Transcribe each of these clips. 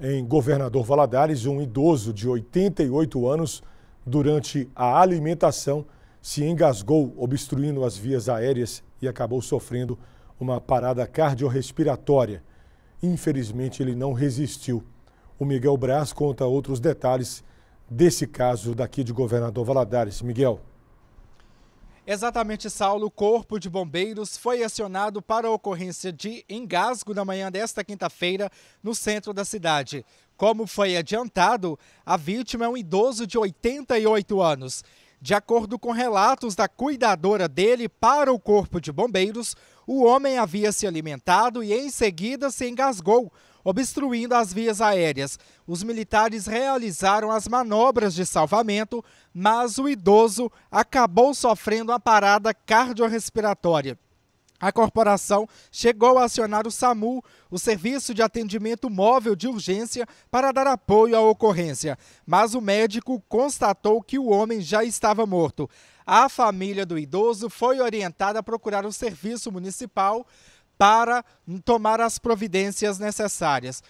em Governador Valadares um idoso de 88 anos, durante a alimentação, se engasgou, obstruindo as vias aéreas e acabou sofrendo uma parada cardiorrespiratória. Infelizmente, ele não resistiu. O Miguel Braz conta outros detalhes desse caso daqui de Governador Valadares. Miguel. Exatamente, Saulo, o Corpo de Bombeiros foi acionado para a ocorrência de engasgo na manhã desta quinta-feira no centro da cidade. Como foi adiantado, a vítima é um idoso de 88 anos. De acordo com relatos da cuidadora dele para o Corpo de Bombeiros, o homem havia se alimentado e em seguida se engasgou, obstruindo as vias aéreas. Os militares realizaram as manobras de salvamento, mas o idoso acabou sofrendo uma parada cardiorrespiratória. A corporação chegou a acionar o SAMU, o Serviço de Atendimento Móvel de Urgência, para dar apoio à ocorrência, mas o médico constatou que o homem já estava morto. A família do idoso foi orientada a procurar o serviço municipal para tomar as providências necessárias.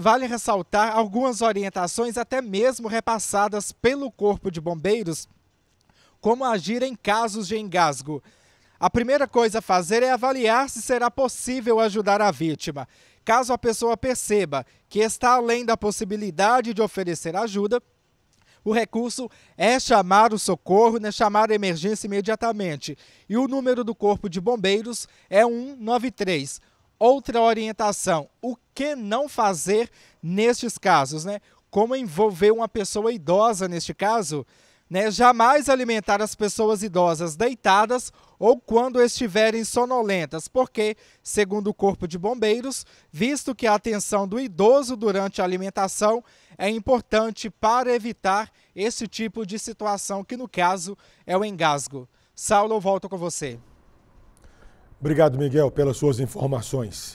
vale ressaltar algumas orientações, até mesmo repassadas pelo Corpo de Bombeiros, como agir em casos de engasgo. A primeira coisa a fazer é avaliar se será possível ajudar a vítima. Caso a pessoa perceba que está além da possibilidade de oferecer ajuda, o recurso é chamar o socorro, né, chamar a emergência imediatamente. E o número do Corpo de Bombeiros é 193. Outra orientação: o que não fazer nestes casos, né? Como envolver uma pessoa idosa neste caso? né, jamais alimentar as pessoas idosas deitadas ou quando estiverem sonolentas, porque, segundo o Corpo de Bombeiros, visto que a atenção do idoso durante a alimentação é importante para evitar esse tipo de situação, que no caso é o engasgo. Saulo, eu volto com você. Obrigado, Miguel, pelas suas informações.